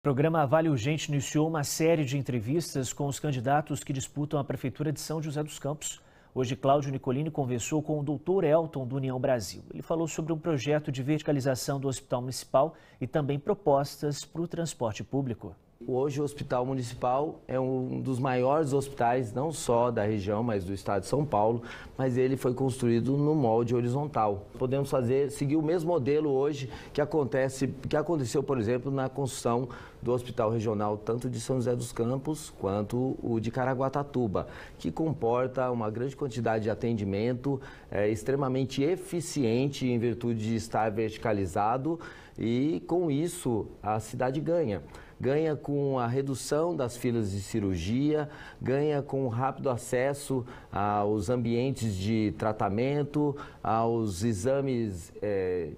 O programa Vale Urgente iniciou uma série de entrevistas com os candidatos que disputam a Prefeitura de São José dos Campos. Hoje, Cláudio Nicolini conversou com o doutor Elton, do União Brasil. Ele falou sobre um projeto de verticalização do Hospital Municipal e também propostas para o transporte público. Hoje o Hospital Municipal é um dos maiores hospitais, não só da região, mas do estado de São Paulo, mas ele foi construído no molde horizontal. Podemos fazer, seguir o mesmo modelo hoje que acontece, que aconteceu, por exemplo, na construção do Hospital Regional, tanto de São José dos Campos quanto o de Caraguatatuba, que comporta uma grande quantidade de atendimento, é extremamente eficiente em virtude de estar verticalizado e com isso a cidade ganha. Ganha com a redução das filas de cirurgia, ganha com o rápido acesso aos ambientes de tratamento, aos exames. É,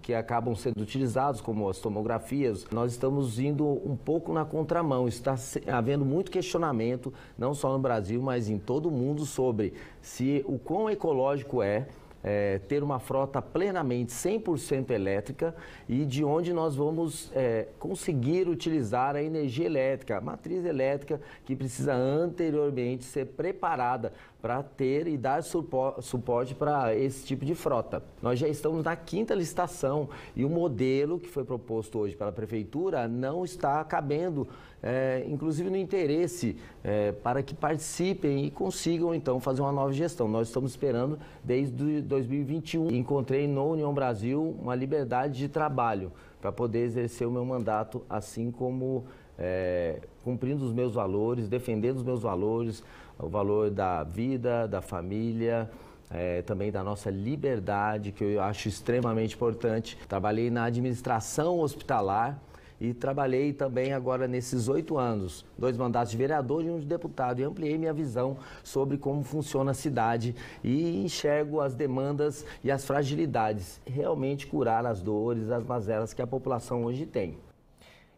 que acabam sendo utilizados, como as tomografias, nós estamos indo um pouco na contramão. Está havendo muito questionamento, não só no Brasil, mas em todo o mundo, sobre se o quão ecológico é é, ter uma frota plenamente 100% elétrica e de onde nós vamos é, conseguir utilizar a energia elétrica, a matriz elétrica que precisa anteriormente ser preparada para ter e dar suporte para esse tipo de frota. Nós já estamos na quinta licitação e o modelo que foi proposto hoje pela Prefeitura não está cabendo, é, inclusive no interesse, é, para que participem e consigam então fazer uma nova gestão. Nós estamos esperando desde 2021, encontrei no União Brasil uma liberdade de trabalho para poder exercer o meu mandato, assim como é, cumprindo os meus valores, defendendo os meus valores, o valor da vida, da família. É, também da nossa liberdade, que eu acho extremamente importante. Trabalhei na administração hospitalar, e trabalhei também agora nesses oito anos, dois mandatos de vereador e um de deputado, e ampliei minha visão sobre como funciona a cidade e enxergo as demandas e as fragilidades, realmente curar as dores, as mazelas que a população hoje tem.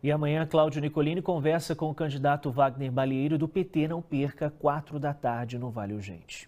E amanhã, Cláudio Nicolini conversa com o candidato Wagner Balieiro do PT. Não perca, quatro da tarde, no Vale Urgente.